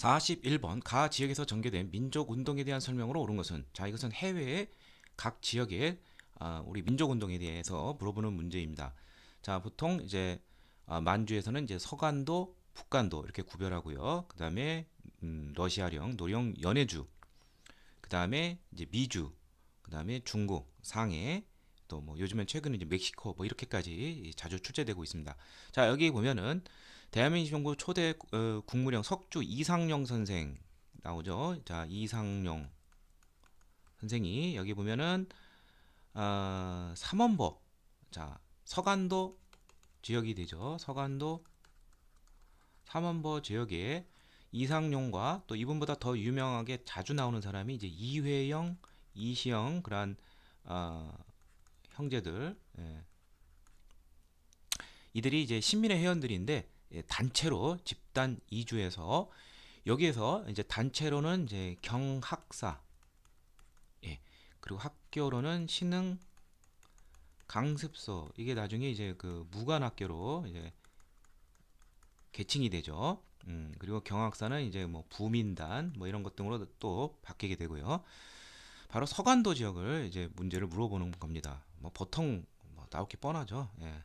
41번 가 지역에서 전개된 민족운동에 대한 설명으로 옳은 것은 자 이것은 해외의 각 지역의 아, 우리 민족운동에 대해서 물어보는 문제입니다. 자 보통 이제 아, 만주에서는 이제 서간도 북간도 이렇게 구별하고요. 그 다음에 음, 러시아령 노령 연해주 그 다음에 이제 미주 그 다음에 중국 상해 또 뭐 요즘엔 최근에 이제 멕시코 뭐 이렇게까지 자주 출제되고 있습니다. 자 여기 보면은 대한민국 정부 초대 어, 국무령 석주 이상영 선생 나오죠. 자 이상영 선생이 여기 보면은 어, 삼원법 자 서간도 지역이 되죠. 서간도 삼원법 지역에 이상용과 또 이분보다 더 유명하게 자주 나오는 사람이 이제 이회영, 이시영 그런 어, 아, 형제들 예. 이들이 이제 신민의 회원들인데 예, 단체로 집단 이주해서 여기에서 이제 단체로는 이제 경학사 예, 그리고 학교로는 신흥 강습소 이게 나중에 이제 그 무관학교로 이제 계층이 되죠. 음, 그리고 경학사는 이제 뭐 부민단 뭐 이런 것 등으로 또 바뀌게 되고요. 바로 서간도 지역을 이제 문제를 물어보는 겁니다. 뭐 보통 뭐나오기 뻔하죠. 예.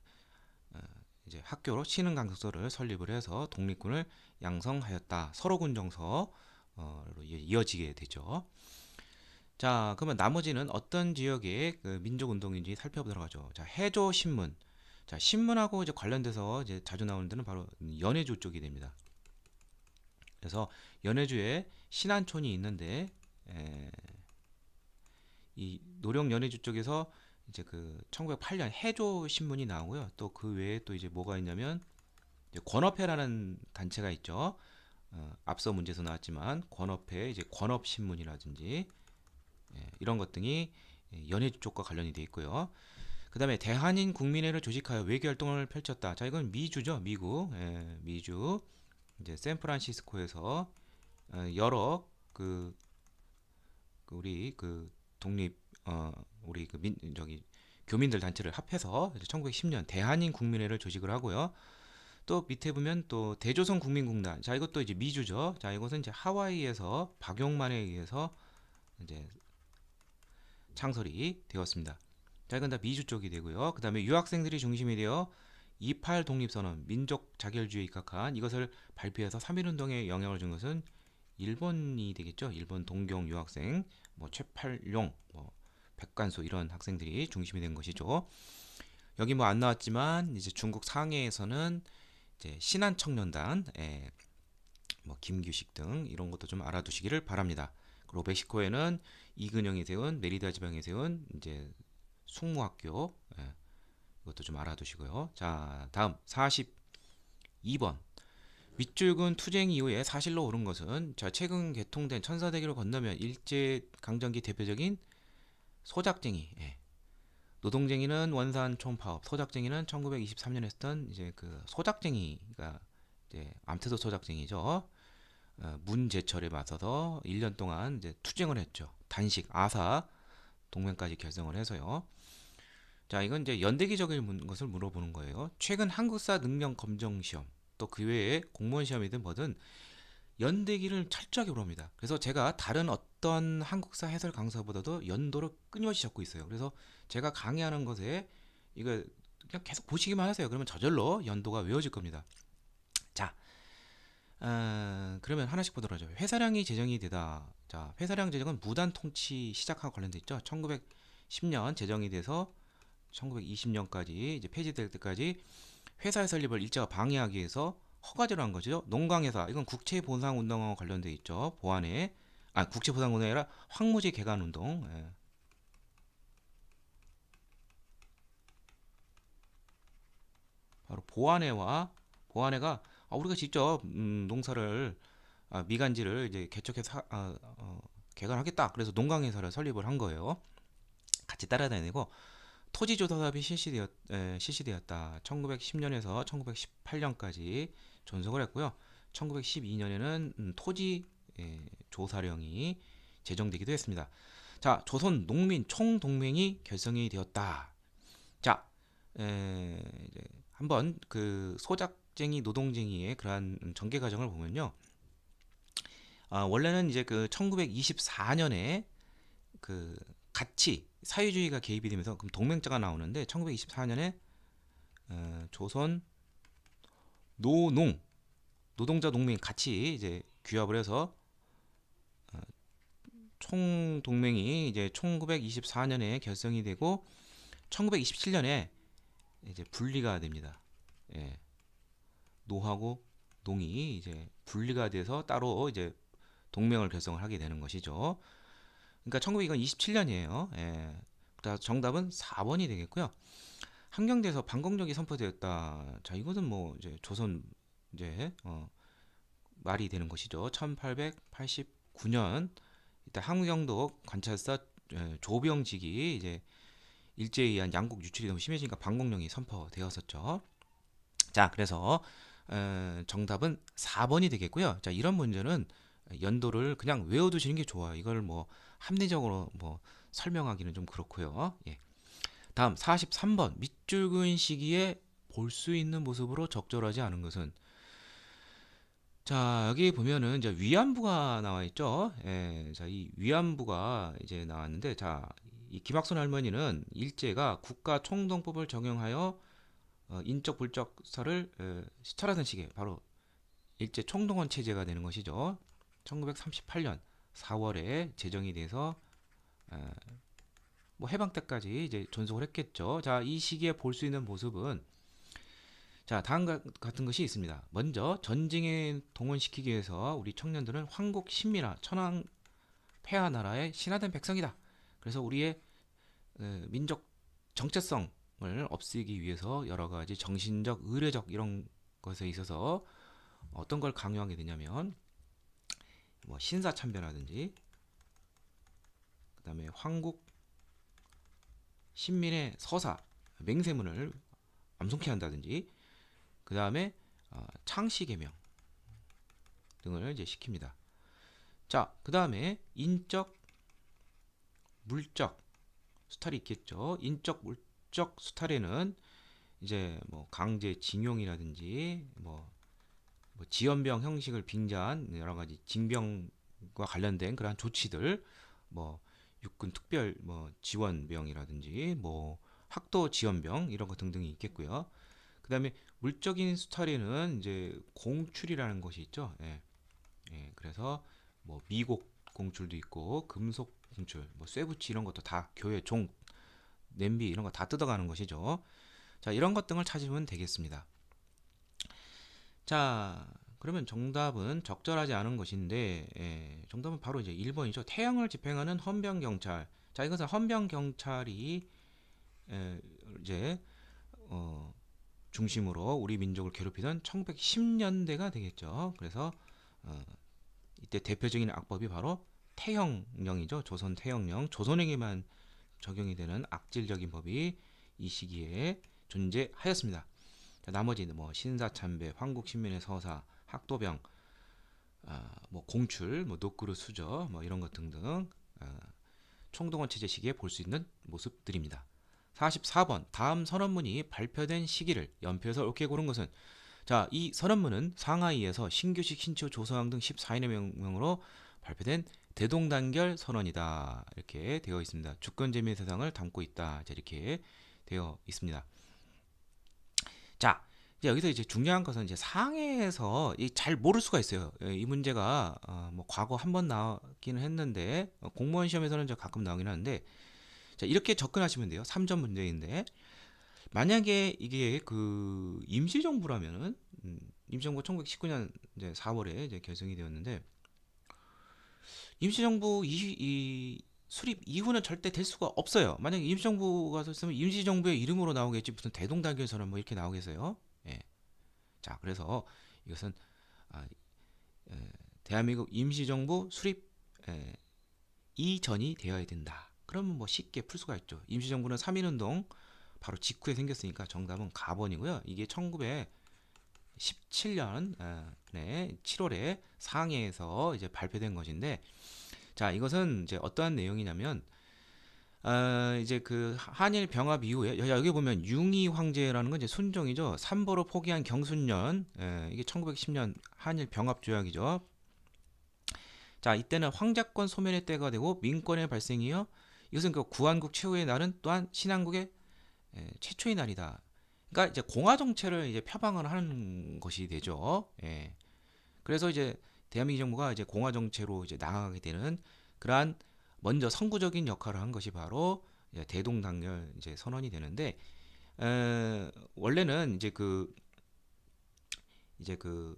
이제 학교로 신흥 강서를 설립을 해서 독립군을 양성하였다. 서로군 정서로 이어지게 되죠. 자, 그러면 나머지는 어떤 지역의 그 민족 운동인지 살펴보도록 하죠. 자, 해조 신문. 자, 신문하고 이제 관련돼서 이제 자주 나오는 데는 바로 연해주 쪽이 됩니다. 그래서 연해주에 신안촌이 있는데 에, 이 노령 연해주 쪽에서 이제 그 1908년 해조 신문이 나오고요. 또 그 외에 또 이제 뭐가 있냐면 이제 권업회라는 단체가 있죠. 어, 앞서 문제에서 나왔지만 권업회 이제 권업 신문이라든지 예, 이런 것 등이 예, 연예 쪽과 관련이 돼 있고요. 그 다음에 대한인 국민회를 조직하여 외교 활동을 펼쳤다. 자 이건 미주죠, 미국, 예, 미주 이제 샌프란시스코에서 어, 여러 그, 그, 우리 그 독립 어, 우리 그 민, 저기 교민들 단체를 합해서 1910년 대한인 국민회를 조직을 하고요. 또 밑에 보면 또 대조선 국민공단. 자, 이것도 이제 미주죠. 자, 이것은 이제 하와이에서 박용만에 의해서 이제 창설이 되었습니다. 자, 이건 다 미주 쪽이 되고요. 그 다음에 유학생들이 중심이 되어 28 독립선언, 민족 자결주의에 입각한 이것을 발표해서 3.1운동에 영향을 준 것은 일본이 되겠죠. 일본 동경 유학생, 뭐 최팔룡, 뭐 백관수 이런 학생들이 중심이 된 것이죠. 여기 뭐 안 나왔지만 이제 중국 상해에서는 이제 신한 청년단, 예, 뭐 김규식 등 이런 것도 좀 알아두시기를 바랍니다. 그리고 멕시코에는 이근영이 세운 메리다 지방에 세운 이제 숙무학교 예, 이것도 좀 알아두시고요. 자 다음 42번 윗줄은 투쟁 이후에 사실로 오른 것은 자 최근 개통된 천사대기로 건너면 일제 강점기 대표적인 소작쟁이. 예. 노동쟁이는 원산 총파업, 소작쟁이는 1923년 에 했던 이제 그 소작쟁이가 이제 암태도 소작쟁이죠. 어, 문제철에 맞서서 1년 동안 이제 투쟁을 했죠. 단식, 아사 동맹까지 결성을 해서요. 자, 이건 이제 연대기적인 것을 물어보는 거예요. 최근 한국사 능력 검정 시험, 또 그 외에 공무원 시험이든 뭐든 연대기를 철저하게 물어봅니다. 그래서 제가 다른 어떤 한국사 해설 강사보다도 연도를 끊임없이 잡고 있어요. 그래서 제가 강의하는 것에 이거 그냥 계속 보시기만 하세요. 그러면 저절로 연도가 외워질 겁니다. 자, 어, 그러면 하나씩 보도록 하죠. 회사량이 제정이 되다. 자, 회사량 제정은 무단 통치 시작하고 관련돼 있죠. 1910년 제정이 돼서 1920년까지 이제 폐지될 때까지 회사의 설립을 일제가 방해하기 위해서 허가제로 한것죠 농강회사 이건 국채보상운동하고 관련돼 있죠. 보안에 아 국채보상운동이 아니라 황무지 개간운동. 예. 바로 보안회와 보안회가 아, 우리가 직접 음, 농사를 아, 미간지를 이제 개척해서 아, 어, 개간하겠다. 그래서 농강회사를 설립을 한 거예요. 같이 따라다니고 토지조사사업이 실시되었, 에, 실시되었다. 1910년에서 1918년까지 전속을 했고요. 1912년에는 음, 토지 예, 조사령이 제정되기도 했습니다. 자, 조선 농민 총동맹이 결성이 되었다. 자, 에, 이제 한번 그 소작쟁이 노동쟁이의 그러한 전개 과정을 보면요. 아, 원래는 이제 그 1924년에 그 같이 사회주의가 개입이 되면서 그럼 동맹자가 나오는데 1924년에 어, 조선 노농 노동자 농민 같이 이제 규합을 해서 어, 총 동맹이 이제 1924년에 결성이 되고 1927년에 이제 분리가 됩니다. 예. 노하고 농이 이제 분리가 돼서 따로 이제 동맹을 결성을 하게 되는 것이죠. 그러니까 1927년이에요. 예. 정답은 4번이 되겠고요. 한경대에서 반공력이 선포되었다. 자, 이것은 뭐 이제 조선 이제 어 말이 되는 것이죠. 1889년 일단 한경도 관찰사 예, 조병직이 이제 일제에 의한 양국 유출이 너무 심해지니까 반공령이 선포되었었죠. 자, 그래서 어, 정답은 4번이 되겠고요. 자, 이런 문제는 연도를 그냥 외워두시는 게 좋아요. 이걸 뭐 합리적으로 뭐 설명하기는 좀 그렇고요. 예. 다음 43번 밑줄 그은 시기에 볼 수 있는 모습으로 적절하지 않은 것은 자 여기 보면은 이제 위안부가 나와 있죠. 예, 자이 위안부가 이제 나왔는데 자이 김학순 할머니는 일제가 국가 총동법을 적용하여 어, 인적 불적사를 에, 시찰하던 시기에 바로 일제 총동원 체제가 되는 것이죠. 1938년 4월에 제정이 돼서 에, 뭐 해방 때까지 이제 존속을 했겠죠. 자, 이 시기에 볼 수 있는 모습은 자, 다음 같은 것이 있습니다. 먼저 전쟁에 동원시키기 위해서 우리 청년들은 황국 신미나 천황 폐하 나라의 신화된 백성이다. 그래서 우리의 민족 정체성을 없애기 위해서 여러 가지 정신적, 의례적 이런 것에 있어서 어떤 걸 강요하게 되냐면 뭐 신사참배라든지 그 다음에 황국 신민의 서사 맹세문을 암송케 한다든지 그 다음에 어, 창씨개명 등을 이제 시킵니다. 자, 그 다음에 인적, 물적 수탈이 있겠죠. 인적, 물적 수탈에는 이제 뭐 강제 징용이라든지 뭐, 뭐 지연병 형식을 빙자한 여러 가지 징병과 관련된 그러한 조치들 뭐 육군 특별 뭐 지원병이라든지 뭐 학도 지원병 이런 것 등등이 있겠고요. 그 다음에 물적인 수탈에는 이제 공출이라는 것이 있죠. 예. 예. 그래서 뭐미국 공출도 있고 금속 공출, 뭐 쇠붙이 이런 것도 다 교회 종 냄비 이런 거 다 뜯어가는 것이죠. 자 이런 것 등을 찾으면 되겠습니다. 자 그러면 정답은 적절하지 않은 것인데 예, 정답은 바로 이제 1번이죠. 태양을 집행하는 헌병 경찰. 자, 이것은 헌병 경찰이 예, 이제 어, 중심으로 우리 민족을 괴롭히던 1910년대가 되겠죠. 그래서 어, 이때 대표적인 악법이 바로 태형령이죠. 조선 태형령. 조선에게만 적용이 되는 악질적인 법이 이 시기에 존재하였습니다. 자, 나머지는 뭐 신사참배, 황국신민의 서사, 학도병, 어, 뭐 공출, 뭐 노크루 수저, 뭐 이런 것 등등 어, 총동원 체제 시기에 볼 수 있는 모습들입니다. 44번 다음 선언문이 발표된 시기를 연표에서 이렇게 고른 것은 자, 이 선언문은 상하이에서 신규식 신초 조서왕 등 14인의 명령으로 발표된 대동단결 선언이다. 이렇게 되어 있습니다. 주권재미의 세상을 담고 있다. 자, 이렇게 되어 있습니다. 자, 여기서 이제 중요한 것은 이제 상해에서 잘 모를 수가 있어요. 예, 이 문제가 어, 뭐 과거 한 번 나오기는 했는데 어, 공무원 시험에서는 저 가끔 나오긴 하는데 자, 이렇게 접근하시면 돼요. 3점 문제인데 만약에 이게 그 임시정부라면은 음, 임시정부 1919년 이제 4월에 이제 결성이 되었는데 임시정부 이, 이 수립 이후는 절대 될 수가 없어요. 만약에 임시정부가 섰으면 임시정부의 이름으로 나오겠지 무슨 대동단결서는 뭐 이렇게 나오겠어요. 자, 그래서 이것은 아, 에, 대한민국 임시정부 수립 에, 이전이 되어야 된다. 그러면 뭐 쉽게 풀 수가 있죠. 임시정부는 3.1운동 바로 직후에 생겼으니까 정답은 가번이고요. 이게 1917년에 7월에 상해에서 이제 발표된 것인데 자 이것은 이제 어떠한 내용이냐면 아, 이제 그 한일 병합 이후에 여기 보면 융이 황제라는 건 이제 순종이죠. 삼보로 포기한 경순년 에, 예, 이게 1910년 한일 병합 조약이죠. 자 이때는 황제권 소멸의 때가 되고 민권의 발생이요. 이것은 그 구한국 최후의 날은 또한 신한국의 예, 최초의 날이다. 그러니까 이제 공화 정체를 이제 표방을 하는 것이 되죠. 예. 그래서 이제 대한민국 정부가 이제 공화 정체로 이제 나가게 되는 그러한 먼저 선구적인 역할을 한 것이 바로 예, 대동단결 이제 선언이 되는데 에, 원래는 이제 그 이제 그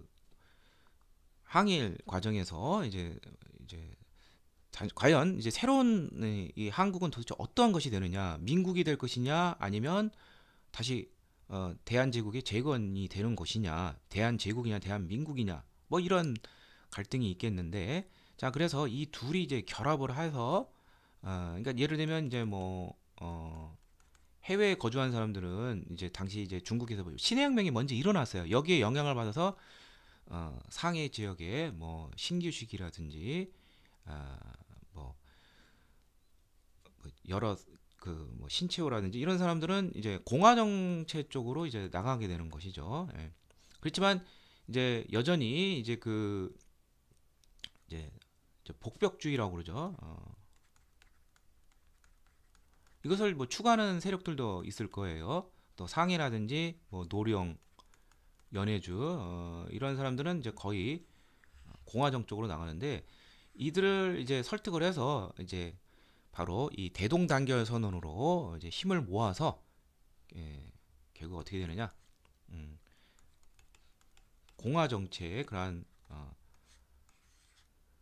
항일 과정에서 이제 이제 과연 이제 새로운 이 한국은 도대체 어떠한 것이 되느냐 민국이 될 것이냐 아니면 다시 어, 대한제국의 재건이 되는 것이냐 대한제국이냐 대한민국이냐 뭐 이런 갈등이 있겠는데 자, 그래서 이 둘이 이제 결합을 해서, 어, 그러니까 예를 들면 이제 뭐, 어, 해외에 거주한 사람들은 이제 당시 이제 중국에서 뭐 신해혁명이 먼저 일어났어요. 여기에 영향을 받아서 어, 상해 지역에 뭐 신규식이라든지 아, 뭐, 뭐 여러 그 뭐 신채호라든지 이런 사람들은 이제 공화 정체 쪽으로 이제 나가게 되는 것이죠. 예. 그렇지만 이제 여전히 이제 그 이제 복벽주의라고 그러죠. 어. 이것을 뭐 추구하는 세력들도 있을 거예요. 또 상해라든지 뭐 노령, 연해주 어, 이런 사람들은 이제 거의 공화정 쪽으로 나가는데 이들을 이제 설득을 해서 이제 바로 이 대동단결 선언으로 이제 힘을 모아서 예, 결국 어떻게 되느냐 음, 공화 정책 그러 어,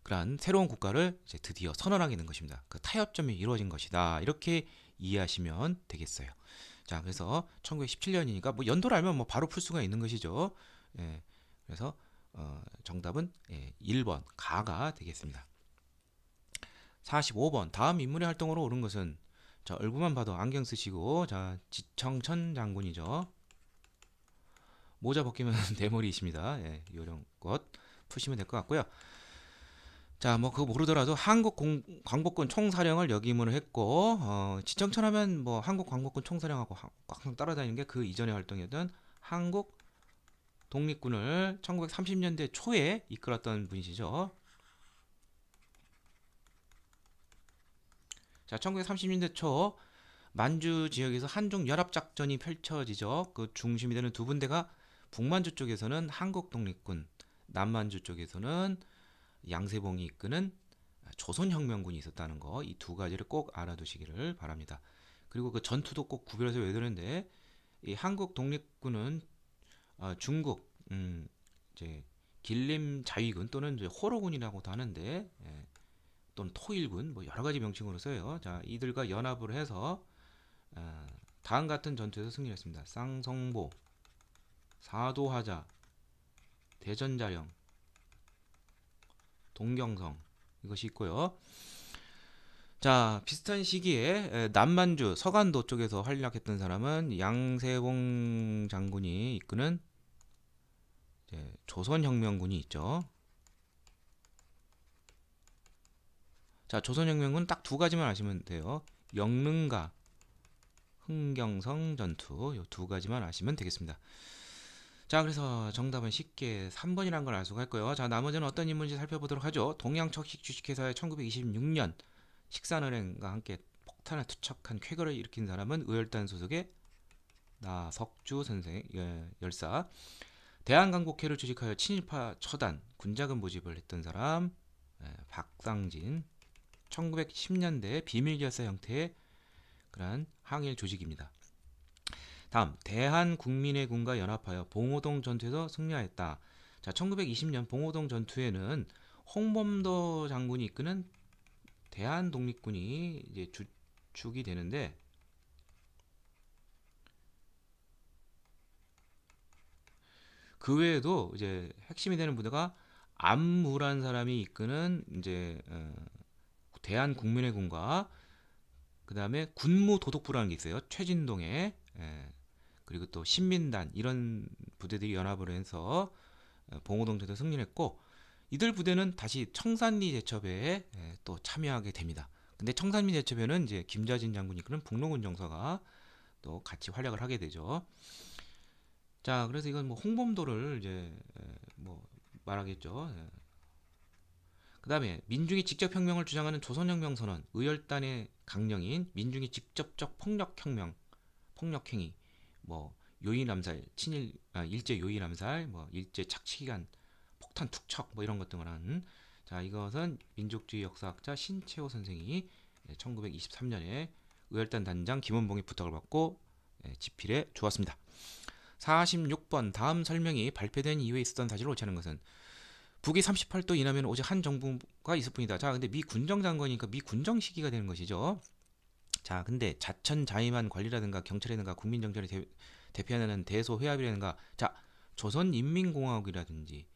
그러한 새로운 국가를 이제 드디어 선언하게 된 것입니다. 그 타협점이 이루어진 것이다. 이렇게 이해하시면 되겠어요. 자, 그래서 1917년이니까 뭐 연도를 알면 뭐 바로 풀 수가 있는 것이죠. 예, 그래서 어, 정답은 예, 1번 가가 되겠습니다. 45번 다음 인물의 활동으로 오른 것은 자, 얼굴만 봐도 안경 쓰시고 자, 지청천 장군이죠. 모자 벗기면 대머리이십니다. 예, 요런 것 푸시면 될 것 같고요. 자, 뭐 그거 모르더라도 한국 공, 광복군 총사령을 역임을 했고 어, 지청천하면 뭐 한국 광복군 총사령하고 항상 따라다니는 게 그 이전의 활동이었던 한국 독립군을 1930년대 초에 이끌었던 분이시죠. 자, 1930년대 초 만주 지역에서 한중 연합 작전이 펼쳐지죠. 그 중심이 되는 두 군데가 북만주 쪽에서는 한국 독립군, 남만주 쪽에서는 양세봉이 이끄는 조선혁명군이 있었다는 거 이 두 가지를 꼭 알아두시기를 바랍니다. 그리고 그 전투도 꼭 구별해서 외우는데 이 한국 독립군은 어, 중국 음, 이제 길림 자위군 또는 이제 호로군이라고도 하는데 예, 또는 토일군 뭐 여러 가지 명칭으로 써요. 자 이들과 연합을 해서 어, 다음 같은 전투에서 승리했습니다. 쌍성보, 사도하자, 대전자령, 동경성 이것이 있고요. 자 비슷한 시기에 남만주 서간도 쪽에서 활약했던 사람은 양세봉 장군이 이끄는 조선혁명군이 있죠. 자 조선혁명군 딱 두 가지만 아시면 돼요. 영릉과 흥경성 전투 이 두 가지만 아시면 되겠습니다. 자, 그래서 정답은 쉽게 3번이라는 걸 알 수가 있고요. 자, 나머지는 어떤 인물인지 살펴보도록 하죠. 동양척식 주식회사의 1926년 식산은행과 함께 폭탄을 투척한 쾌거를 일으킨 사람은 의열단 소속의 나석주 선생 예, 열사 대한강국회를 조직하여 친일파 처단 군자금 모집을 했던 사람 예, 박상진 1910년대 비밀결사 형태의 그러한 항일 조직입니다. 다음 대한국민의군과 연합하여 봉오동 전투에서 승리하였다. 자, 1920년 봉오동 전투에는 홍범도 장군이 이끄는 대한 독립군이 이제 주축이 되는데 그 외에도 이제 핵심이 되는 부대가 안무란 사람이 이끄는 이제 어, 대한 국민의군과 그 다음에 군무 도독부라는 게 있어요 최진동의 예, 그리고 또 신민단 이런 부대들이 연합을 해서 어, 봉오동전도 승리했고 이들 부대는 다시 청산리 대첩에또 예, 참여하게 됩니다. 근데 청산리 대첩에는 이제 김자진 장군이 그런 북로군 정서가 또 같이 활약을 하게 되죠. 자, 그래서 이건 뭐 홍범도를 이제 예, 뭐 말하겠죠. 예. 그 다음에 민중이 직접 혁명을 주장하는 조선혁명선언, 의열단의 강령인 민중이 직접적 폭력혁명, 폭력행위, 뭐 요인 암살, 친일 아, 일제 요인 암살, 뭐 일제 착취기간 폭탄 투척 뭐 이런 것 등을 한자 이것은 민족주의 역사학자 신채호 선생이 1923년에 예, 의열단 단장 김원봉의 부탁을 받고 예, 집필해 주었습니다. 46번 다음 설명이 발표된 이후에 있었던 사실을 오지않 것은 북위 38도 이남에는 오직 한 정부가 있을 뿐이다. 자, 근데 미 군정 장관이니까 미 군정 시기가 되는 것이죠. 자, 근데 자천자의만 관리라든가 경찰이라든가 국민정찰이 대, 표하는 대소회합이라든가 자, 조선인민공화국이라든지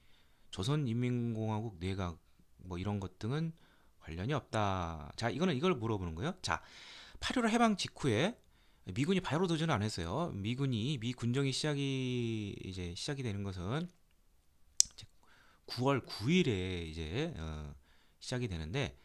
조선인민공화국 내각 뭐 이런 것 등은 관련이 없다. 자, 이거는 이걸 물어보는 거예요. 자, 8.15 해방 직후에 미군이 바로 도전을 안 했어요. 미군이 미 군정이 시작이 이제 시작이 되는 것은 9월 9일에 이제 어, 시작이 되는데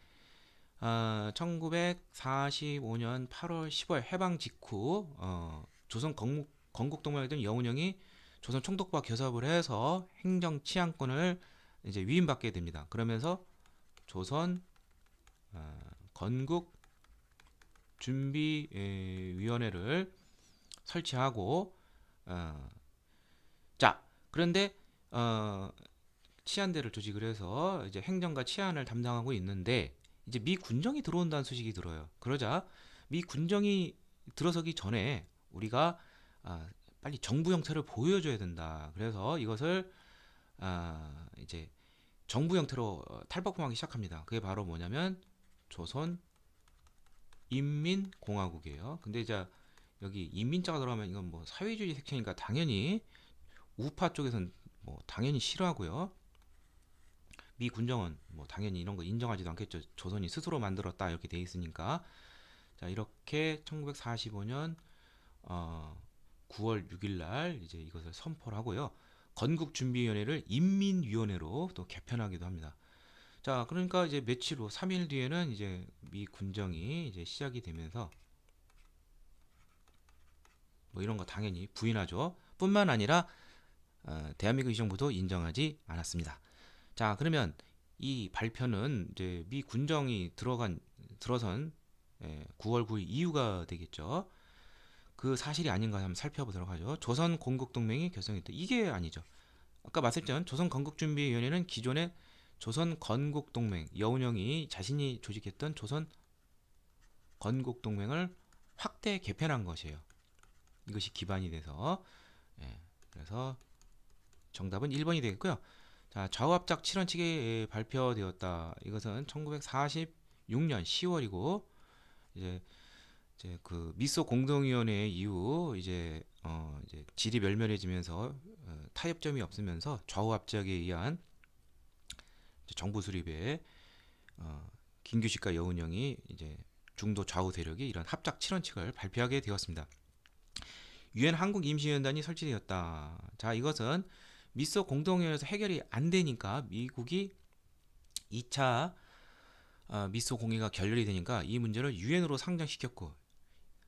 어, 1945년 8월 10월 해방 직후 어, 조선 건국, 건국동맹이던 영운영이 조선 총독부와 교섭을 해서 행정 치안권을 이제 위임받게 됩니다. 그러면서 조선 어, 건국 준비위원회를 설치하고 어, 자 그런데 어, 치안대를 조직을 해서 이제 행정과 치안을 담당하고 있는데 이제 미 군정이 들어온다는 소식이 들어요. 그러자 미 군정이 들어서기 전에 우리가 아, 빨리 정부 형태를 보여줘야 된다. 그래서 이것을 아, 이제 정부 형태로 어, 탈바꿈하기 시작합니다. 그게 바로 뭐냐면 조선 인민공화국이에요. 근데 이제 여기 인민자가 들어가면 이건 뭐 사회주의 색채니까 당연히 우파 쪽에서는 뭐 당연히 싫어하고요. 미 군정은 뭐 당연히 이런 거 인정하지도 않겠죠. 조선이 스스로 만들었다 이렇게 돼 있으니까 자 이렇게 1945년 어 9월 6일 날 이제 이것을 선포를 하고요. 건국준비위원회를 인민위원회로 또 개편하기도 합니다. 자, 그러니까 이제 며칠 후 3일 뒤에는 이제 미 군정이 이제 시작이 되면서 뭐 이런 거 당연히 부인하죠. 뿐만 아니라 어, 대한민국 이정부도 인정하지 않았습니다. 자, 그러면 이 발표는 이제 미 군정이 들어간 들어선 9월 예, 9일 이유가 되겠죠. 그 사실이 아닌가 한번 살펴보도록 하죠. 조선 건국 동맹이 결성했다. 이게 아니죠. 아까 말씀드렸죠. 조선 건국 준비위원회는 기존의 조선 건국 동맹 여운형이 자신이 조직했던 조선 건국 동맹을 확대 개편한 것이에요. 이것이 기반이 돼서 예, 그래서 정답은 1번이 되겠고요. 자, 좌우합작 7원칙이 예, 발표되었다. 이것은 1946년 10월이고 이제 이제 그 미소 공동위원회 이후 이제 어 이제 질이 멸멸해지면서 어, 타협점이 없으면서 좌우합작에 의한 정부 수립에 어, 김규식과 여운형이 이제 중도 좌우 대력이 이런 합작 7원칙을 발표하게 되었습니다. 유엔 한국 임시위원단이 설치되었다. 자 이것은 미소 공동회에서 해결이 안 되니까 미국이 2차 어, 미소 공의가 결렬이 되니까 이 문제를 유엔으로 상정시켰고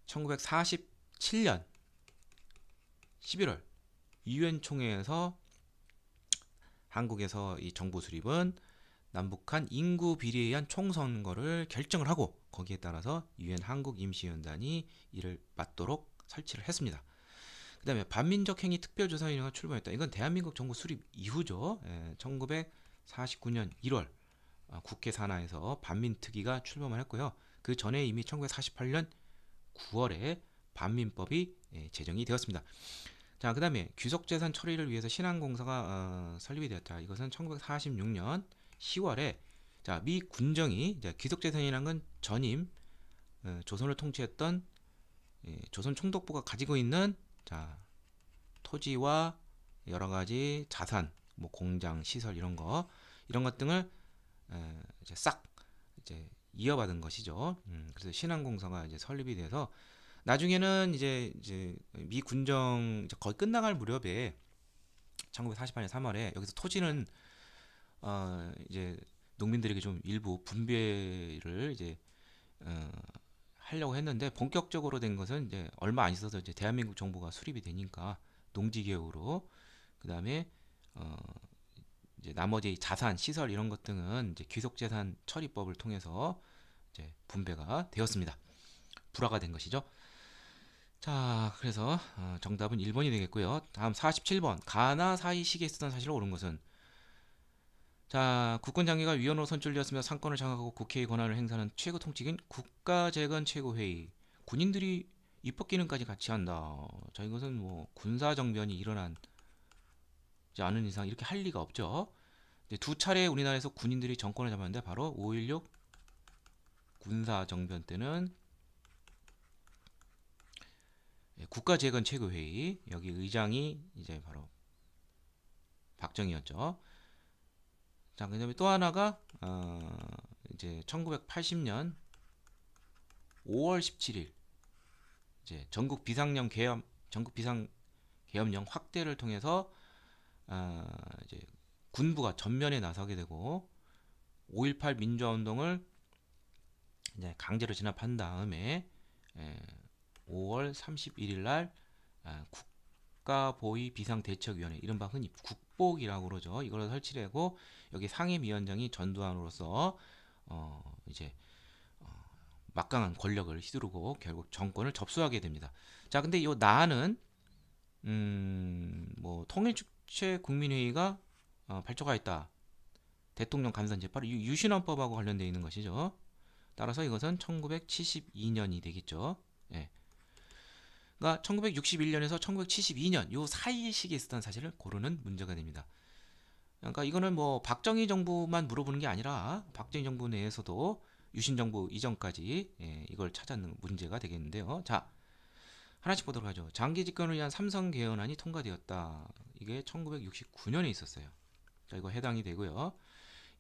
1947년 11월 유엔 총회에서 한국에서 이 정부 수립은 남북한 인구 비리에 의한 총선거를 결정을 하고 거기에 따라서 유엔 한국 임시위원단이 이를 맡도록 설치를 했습니다. 그다음에 반민족 행위 특별조사위원회가 출범했다. 이건 대한민국 정부 수립 이후죠. 예, 1949년 1월 아, 국회 산하에서 반민특위가 출범을 했고요. 그 전에 이미 1948년 9월에 반민법이 예, 제정이 되었습니다. 자, 그 다음에 귀속재산 처리를 위해서 신한공사가 어, 설립이 되었다. 이것은 1946년 10월에 자, 미 군정이 귀속재산이라는건 전임 어, 조선을 통치했던 예, 조선 총독부가 가지고 있는 자, 토지와 여러 가지 자산, 뭐 공장, 시설 이런 거 이런 것 등을 이제 싹 이제 이어받은 것이죠. 음, 그래서 신한공사가 이제 설립이 돼서 나중에는 이제 이제 미 군정 거의 끝나갈 무렵에 1948년 3월에 여기서 토지는 어 이제 농민들에게 좀 일부 분배를 이제 어 하려고 했는데 본격적으로 된 것은 이제 얼마 안 있어서 이제 대한민국 정부가 수립이 되니까 농지 개혁으로 그다음에 어 이제 나머지 자산, 시설 이런 것 등은 이제 귀속재산 처리법을 통해서 이제 분배가 되었습니다. 불화가 된 것이죠. 자, 그래서 어, 정답은 1번이 되겠고요. 다음 47번. 가나 사이 시기에 쓰던 사실로 옳은 것은 자, 국군 장기가 위원으로 선출되었으며 상권을 장악하고 국회의 권한을 행사하는 최고 통치인 국가재건 최고회의. 군인들이 입법 기능까지 같이 한다. 자, 이것은 뭐 군사 정변이 일어난 않은 이상 이렇게 할 리가 없죠. 두 차례 우리나라에서 군인들이 정권을 잡았는데 바로 5.16 군사 정변 때는 예, 국가재건 최고회의 여기 의장이 이제 바로 박정희였죠. 자, 그 다음에 또 하나가, 어, 이제 1980년 5월 17일, 이제 전국 비상령 개엄 전국 비상 개엄령 확대를 통해서, 어, 이제 군부가 전면에 나서게 되고, 5.18 민주화운동을 이제 강제로 진압한 다음에, 에, 5월 31일 날, 아, 국, 국가보위 비상대책위원회 이른바 흔히 국복이라고 그러죠. 이걸 설치를 하고 여기 상임위원장이 전두환으로서 어 이제 어 막강한 권력을 휘두르고 결국 정권을 접수하게 됩니다. 자, 근데 요 나는 음뭐 통일주체 국민회의가 어, 발족하였다. 대통령 감산제 바로 유신헌법하고 관련되어 있는 것이죠. 따라서 이것은 1972년이 되겠죠. 예. 그러니까 1961년에서 1972년 요 사이 시기에 있었던 사실을 고르는 문제가 됩니다. 그러니까 이거는 뭐 박정희 정부만 물어보는 게 아니라 박정희 정부 내에서도 유신 정부 이전까지 예, 이걸 찾아는 문제가 되겠는데요. 자 하나씩 보도록 하죠. 장기 집권을 위한 삼성 개헌안이 통과되었다. 이게 1969년에 있었어요. 자 이거 해당이 되고요.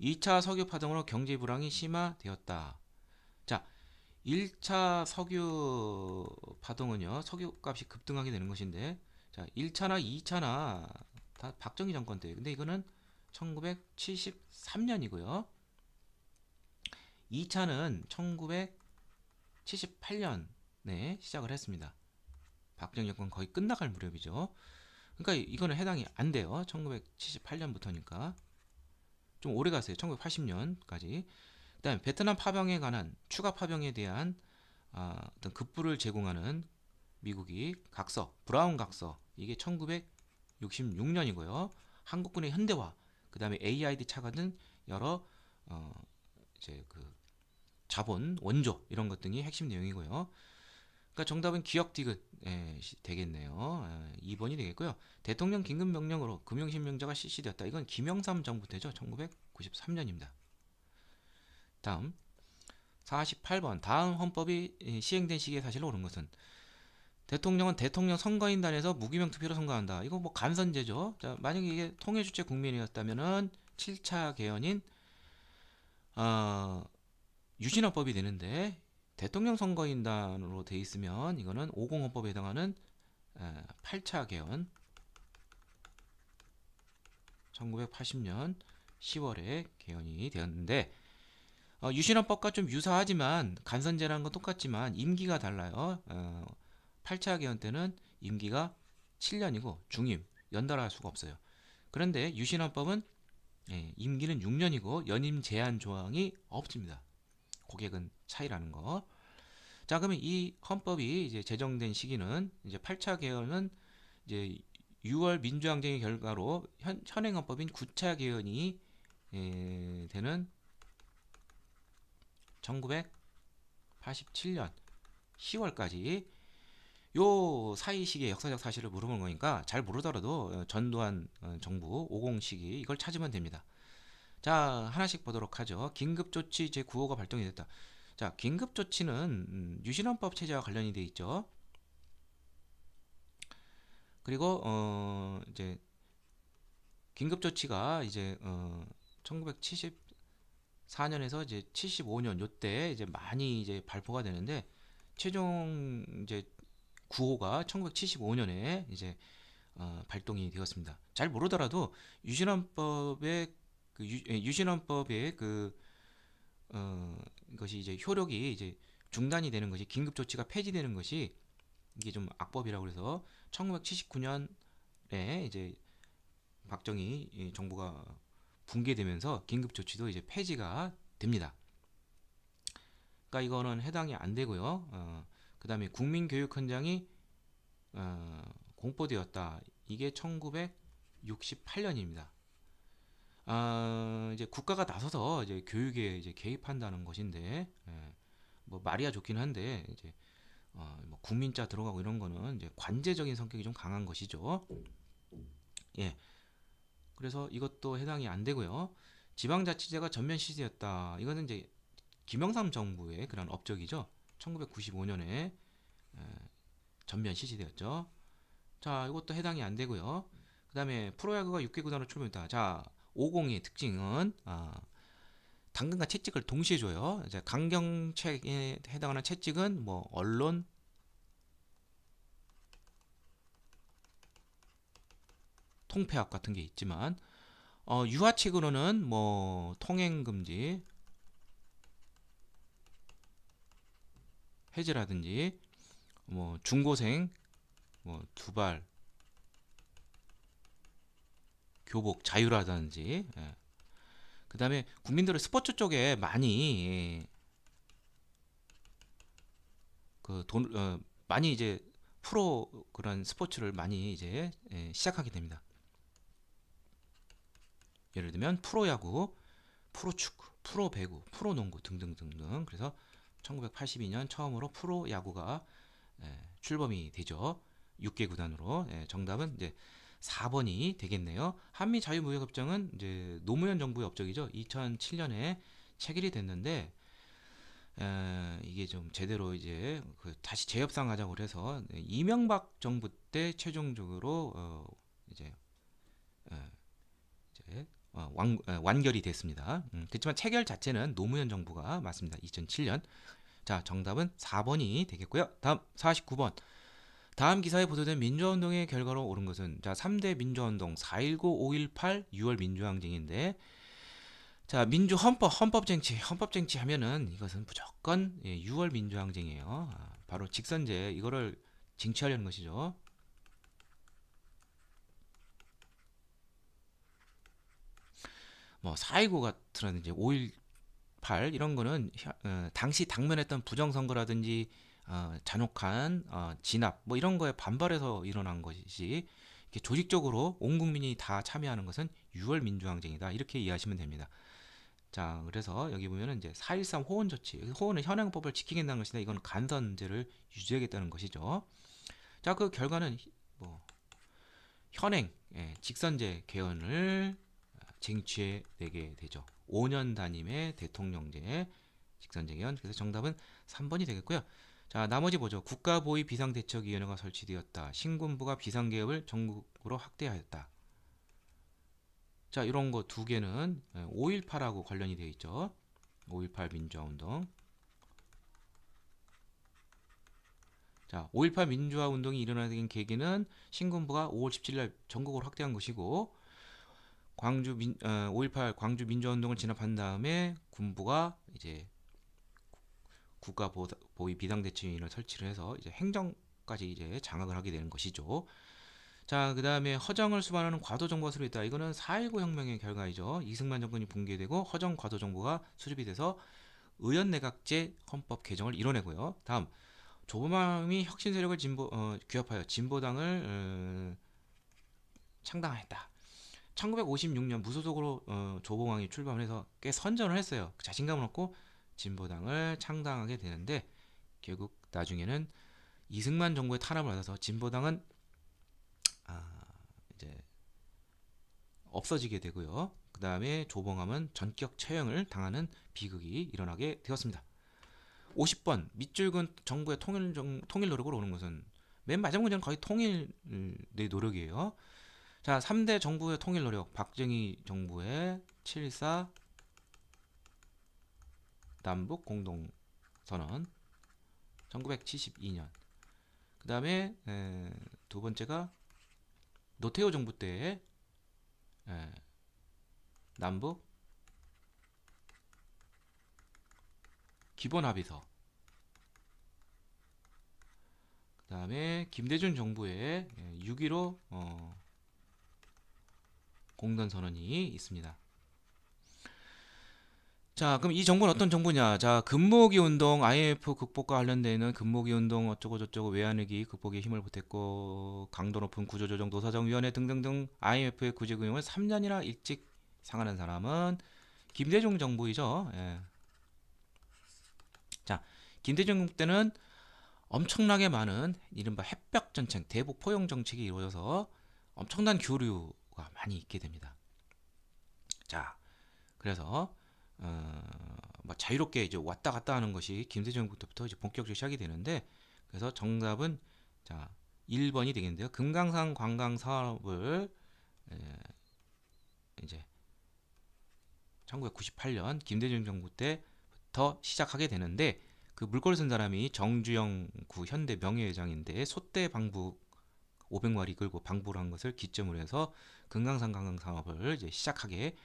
2차 석유 파동으로 경제 불황이 심화되었다. 자 1차 석유 파동은요, 석유 값이 급등하게 되는 것인데, 자, 1차나 2차나 다 박정희 정권 때. 근데 이거는 1973년이고요. 2차는 1978년에 시작을 했습니다. 박정희 정권 거의 끝나갈 무렵이죠. 그러니까 이거는 해당이 안 돼요. 1978년부터니까. 좀 오래 가세요 1980년까지. 그다음 베트남 파병에 관한 추가 파병에 대한 아, 어, 떤 급부를 제공하는 미국이 각서 브라운 각서 이게 1966년이고요. 한국군의 현대화 그다음에 AID 차가 등 여러 어, 이제 그 자본 원조 이런 것 등이 핵심 내용이고요. 그러니까 정답은 기억 디귿 예, 되겠네요. 예, 2번이 되겠고요. 대통령 긴급 명령으로 금융신명자가 실시되었다. 이건 김영삼 정부 때죠. 1993년입니다. 다음 48번 다음 헌법이 시행된 시기에 사실로 옳은 것은 대통령은 대통령 선거인단에서 무기명 투표로 선거한다. 이거 뭐 간선제죠. 자, 만약에 이게 통일주체 국민이었다면은 7차 개헌인 어, 유신헌법이 되는데 대통령 선거인단으로 돼 있으면 이거는 50헌법에 해당하는 에, 8차 개헌 1980년 10월에 개헌이 되었는데 어, 유신헌법과 좀 유사하지만 간선제라는 건 똑같지만 임기가 달라요. 어, 8차 개헌 때는 임기가 7년이고 중임 연달아 할 수가 없어요. 그런데 유신헌법은 예, 임기는 6년이고 연임 제한 조항이 없습니다. 고객은 차이라는 거. 자, 그러면 이 헌법이 이제 제정된 시기는 이제 8차 개헌은 이제 6월 민주항쟁의 결과로 현, 행헌법인 9차 개헌이 예, 되는 1987년 10월까지 요 사이 시기의 역사적 사실을 물어보는 거니까 잘 모르더라도 전두환 정부 50 시기 이걸 찾으면 됩니다. 자 하나씩 보도록 하죠. 긴급조치 제9호가 발동이 됐다. 자 긴급조치는 음, 유신헌법 체제와 관련이 돼 있죠. 그리고 어 이제 긴급조치가 이제 어1970 4년에서 이제 75년 요때 이제 많이 이제 발표가 되는데 최종 이제 9호가 1975년에 이제 어, 발동이 되었습니다. 잘 모르더라도 유신헌법의 그 유, 예, 신헌법의 그 어, 것이 이제 효력이 이제 중단이 되는 것이 긴급 조치가 폐지되는 것이 이게 좀 악법이라고 그래서 1979년에 이제 박정희 예, 정부가 붕괴되면서 긴급조치도 이제 폐지가 됩니다. 그러니까 이거는 해당이 안 되고요. 어, 그 다음에 국민교육 현장이 어, 공포되었다. 이게 1968년입니다. 아, 어, 이제 국가가 나서서 이제 교육에 이제 개입한다는 것인데, 예, 뭐 말이야 좋긴 한데 이제 어, 뭐 국민자 들어가고 이런 거는 이제 관제적인 성격이 좀 강한 것이죠. 예, 그래서 이것도 해당이 안 되고요. 지방자치제가 전면 시제였다 이거는 이제 김영삼 정부의 그런 업적이죠. 1995년에 전면 시제되었죠 자, 이것도 해당이 안 되고요. 그 다음에 프로야구가 6개 구단으로 출범했다. 자, 50의 특징은 아, 당근과 채찍을 동시에 줘요. 이제 강경책에 해당하는 채찍은 뭐 언론, 통폐합 같은 게 있지만 어, 유화 측으로는 뭐 통행 금지 해지라든지 뭐 중고생 뭐 두발 교복 자유라든지 예. 그 다음에 국민들의 스포츠 쪽에 많이 그돈 어, 많이 이제 프로 그런 스포츠를 많이 이제 예, 시작하게 됩니다. 예를 들면 프로야구, 프로축구, 프로배구, 프로농구 등등등등 그래서 1982년 처음으로 프로야구가 예, 출범이 되죠. 6개 구단으로 예, 정답은 이제 4번이 되겠네요. 한미 자유무역협정은 이제 노무현 정부의 업적이죠. 2007년에 체결이 됐는데 에, 예, 이게 좀 제대로 이제 그 다시 재협상하자고 해서 네, 이명박 정부 때 최종적으로 어, 이제 어, 완, 어, 완결이 됐습니다. 음, 그렇지만 체결 자체는 노무현 정부가 맞습니다. 2007년. 자, 정답은 4번이 되겠고요. 다음 49번. 다음 기사에 보도된 민주화운동의 결과로 옳은 것은 자, 3대 민주화운동 4.19, 5.18, 6월 민주항쟁인데 자, 민주 헌법, 헌법 쟁취, 헌법 쟁취 하면은 이것은 무조건 예, 6월 민주항쟁이에요. 아, 바로 직선제 이거를 쟁취하려는 것이죠. 뭐4.19 같은라든지 5.18 이런 거는 어, 당시 당면했던 부정선거라든지 어, 잔혹한 어, 진압 뭐 이런 거에 반발해서 일어난 것이지 이렇게 조직적으로 온 국민이 다 참여하는 것은 6월 민주항쟁이다 이렇게 이해하시면 됩니다. 자 그래서 여기 보면은 이제 4.13호언 조치 호언은 현행법을 지키겠다는 것이다 이건 간선제를 유지하겠다는 것이죠. 자 그 결과는 뭐 현행 예, 직선제 개헌을 쟁취해내게 되죠. 5년 단임의 대통령제 직선제견 그래서 정답은 3번이 되겠고요. 자 나머지 보죠. 국가보위 비상대책위원회가 설치되었다. 신군부가 비상개업을 전국으로 확대하였다. 자 이런 거 두 개는 5.18하고 예, 관련이 되어 있죠. 5.18 민주화운동 자, 5.18 민주화운동이 일어나게 된 계기는 신군부가 5월 17일 날 전국을 확대한 것이고 광주 민, 어, 5.18 광주 민주화운동을 진압한 다음에 군부가 이제 국가보위 비상대책위원을 설치를 해서 이제 행정까지 이제 장악을 하게 되는 것이죠. 자, 그 다음에 허정을 수반하는 과도정부가 수립됐다. 이거는 4.19 혁명의 결과이죠. 이승만 정권이 붕괴되고 허정 과도정부가 수립이 돼서 의원내각제 헌법 개정을 이뤄내고요. 다음, 조범함이 혁신세력을 진보, 어, 규합하여 진보당을 음, 창당하였다. 1956년 무소속으로 어, 조봉왕이 출범을 해서 꽤 선전을 했어요. 그 자신감을 얻고 진보당을 창당하게 되는데 결국 나중에는 이승만 정부의 탄압을 받아서 진보당은 아, 이제 없어지게 되고요. 그 다음에 조봉암은 전격 처형을 당하는 비극이 일어나게 되었습니다. 50번 밑줄근 정부의 통일, 정, 통일 노력으로 오는 것은 맨 마지막 문제는 거의 통일의 노력이에요. 자, 3대 정부의 통일 노력. 박정희 정부의 7.4 남북 공동 선언 1972년. 그 다음에 두 번째가 노태우 정부 때의 에, 남북 기본 합의서. 그 다음에 김대중 정부의 6.15 어, 공단 선언이 있습니다. 자, 그럼 이 정부는 어떤 정부냐? 자, 금모기 운동, IMF 극복과 관련되는 금모기 운동 어쩌고저쩌고 외환위기 극복에 힘을 보탰고 강도 높은 구조조정 노사정위원회 등등등 IMF의 구제금융을 3년이나 일찍 상환한 사람은 김대중 정부이죠. 예. 자, 김대중 때는 엄청나게 많은 이른바 햇볕 전쟁, 대북 포용 정책이 이루어져서 엄청난 교류 경우가 많이 있게 됩니다. 자, 그래서 어, 뭐 자유롭게 이제 왔다 갔다 하는 것이 김세정부터부터 이제 본격적으로 시작이 되는데 그래서 정답은 자 1번이 되겠는데요. 금강산 관광 사업을 이제 1998년 김대중 정부 때부터 시작하게 되는데 그 물꼬를 쓴 사람이 정주영 구 현대 명예회장인데 소대 방북 500마리 끌고 방불를 한 것을 기점으로 해서 금강산 관광 사업을 이제 시작하게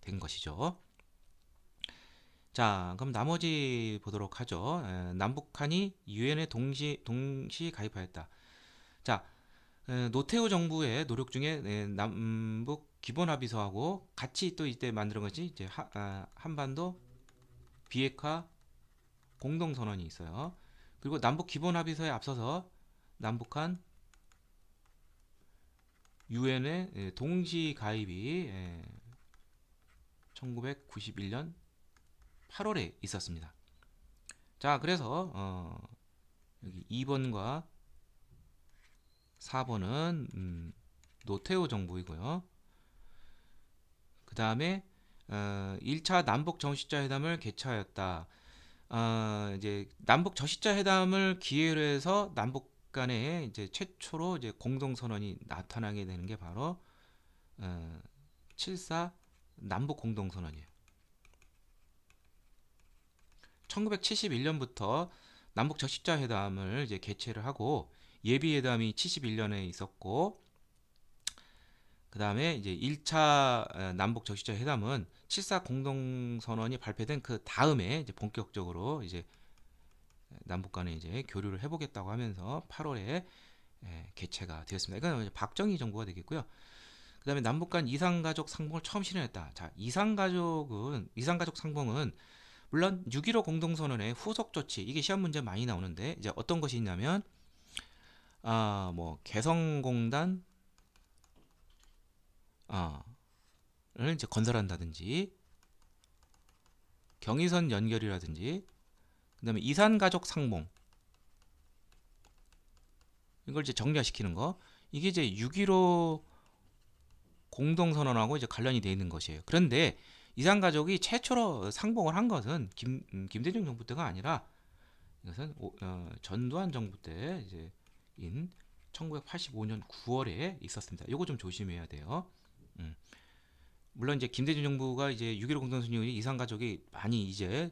된 것이죠. 자, 그럼 나머지 보도록 하죠. 에, 남북한이 유엔에 동시 동시 가입하였다. 자, 에, 노태우 정부의 노력 중에 에, 남북 기본 합의서하고 같이 또 이때 만드 것이 이제 하, 아, 한반도 비핵화 공동선언이 있어요. 그리고 남북 기본 합의서에 앞서서 남북한 유엔의 예, 동시 가입이 1991년 예, 8월에 있었습니다. 자, 그래서 어, 여기 2번과 4번은 음, 노태우 정부이고요. 그 다음에 어, 1차 남북 정식자 회담을 개최하였다. 어, 이제 남북 정식자 회담을 기회로 해서 남북 간에 이제 최초로 이제 공동선언이 나타나게 되는 게 바로 어, 74 남북 공동선언이에요. 1971년부터 남북 적십자 회담을 이제 개최를 하고 예비 회담이 71년에 있었고 그 다음에 이제 1차 어, 남북 적시자 회담은 74 공동선언이 발표된 그 다음에 이제 본격적으로 이제 남북 간에 이제 교류를 해보겠다고 하면서 8월에 예, 개최가 되었습니다. 그러니까 박정희 정부가 되겠고요. 그 다음에 남북 간 이상가족 상봉을 처음 실현했다. 자, 이상가족은, 이상가족 상봉은 물론 6.15 공동선언의 후속 조치, 이게 시험 문제 많이 나오는데, 이제 어떤 것이 있냐면, 아, 뭐, 개성공단, 아, 를 이제 건설한다든지, 경의선 연결이라든지, 그 다음에 이산가족 상봉 이걸 이제 정리시키는 거 이게 이제 6.15 공동선언하고 이제 관련이 되어 있는 것이에요 그런데 이산가족이 최초로 상봉을 한 것은 김, 음, 김대중 정부 때가 아니라 이것은 오, 어, 전두환 정부 때 이제 인 1985년 9월에 있었습니다. 요거 좀 조심해야 돼요. 음. 물론 이제 김대중 정부가 이제 6.15 공동선언이 이산가족이 많이 이제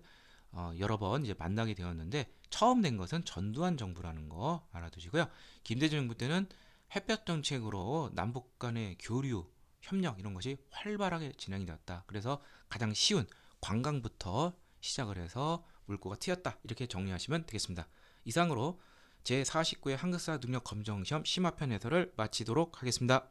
어, 여러 번 이제 만나게 되었는데 처음 낸 것은 전두환 정부라는 거 알아두시고요. 김대중 정부 때는 햇볕 정책으로 남북 간의 교류, 협력 이런 것이 활발하게 진행이 되었다. 그래서 가장 쉬운 관광부터 시작을 해서 물꼬가 트였다. 이렇게 정리하시면 되겠습니다. 이상으로 제49회 한국사 능력 검정 시험 심화편 해설을 마치도록 하겠습니다.